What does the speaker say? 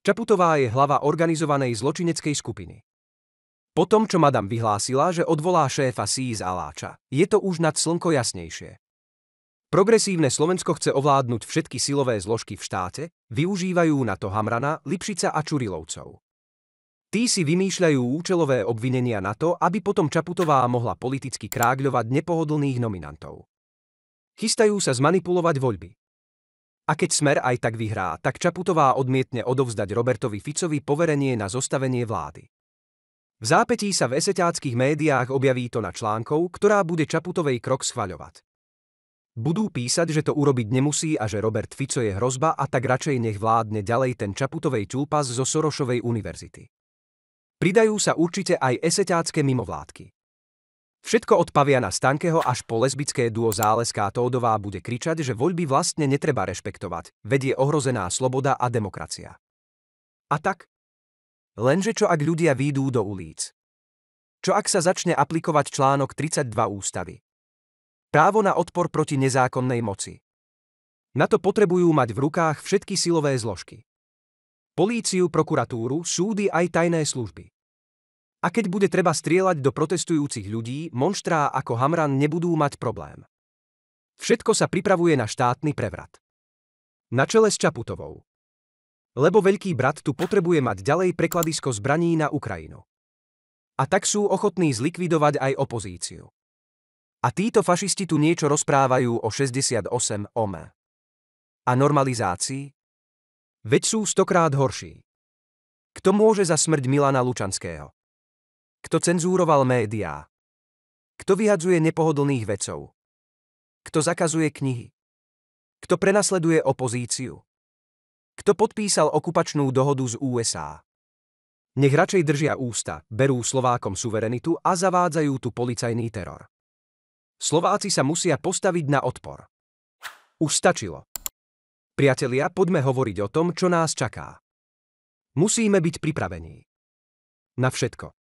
Čaputová je hlava organizovanej zločineckej skupiny. Po tom, čo madam vyhlásila, že odvolá šéfa SÍ z Aláča, je to už nad slnko jasnejšie. Progresívne Slovensko chce ovládnuť všetky silové zložky v štáte, využívajú na to Hamrana, Lipšica a Čurilovcov. Tí si vymýšľajú účelové obvinenia na to, aby potom Čaputová mohla politicky krágľovať nepohodlných nominantov. Chystajú sa zmanipulovať voľby. A keď Smer aj tak vyhrá, tak Čaputová odmietne odovzdať Robertovi Ficovi poverenie na zostavenie vlády. V zápetí sa v eseťáckých médiách objaví to na článkov, ktorá bude Čaputovej krok schvaľovať. Budú písať, že to urobiť nemusí a že Robert Fico je hrozba a tak radšej nech vládne ďalej ten Čaputovej ťulpas zo Sorošovej univerzity. Pridajú sa určite aj eseťácké mimovládky. Všetko od Paviana Stankeho až po lesbické duo Záleská Tódová bude kričať, že voľby vlastne netreba rešpektovať, vedie ohrozená sloboda a demokracia. A tak? Lenže čo ak ľudia výjdú do ulic? Čo ak sa začne aplikovať článok 32 ústavy? Právo na odpor proti nezákonnej moci. Na to potrebujú mať v rukách všetky silové zložky. Políciu, prokuratúru, súdy aj tajné služby. A keď bude treba strieľať do protestujúcich ľudí, monštrá ako Hamran nebudú mať problém. Všetko sa pripravuje na štátny prevrat. Na čele s Čaputovou. Lebo veľký brat tu potrebuje mať ďalej prekladisko zbraní na Ukrajinu. A tak sú ochotní zlikvidovať aj opozíciu. A títo fašisti tu niečo rozprávajú o 68 OM. A normalizácii? Veď sú stokrát horší. Kto môže za smrť Milana Lučanského? Kto cenzúroval médiá? Kto vyhadzuje nepohodlných vecov? Kto zakazuje knihy? Kto prenasleduje opozíciu? Kto podpísal okupačnú dohodu z USA? Nech radšej držia ústa, berú Slovákom suverenitu a zavádzajú tu policajný teror. Slováci sa musia postaviť na odpor. Už stačilo. Priatelia, poďme hovoriť o tom, čo nás čaká. Musíme byť pripravení. Na všetko.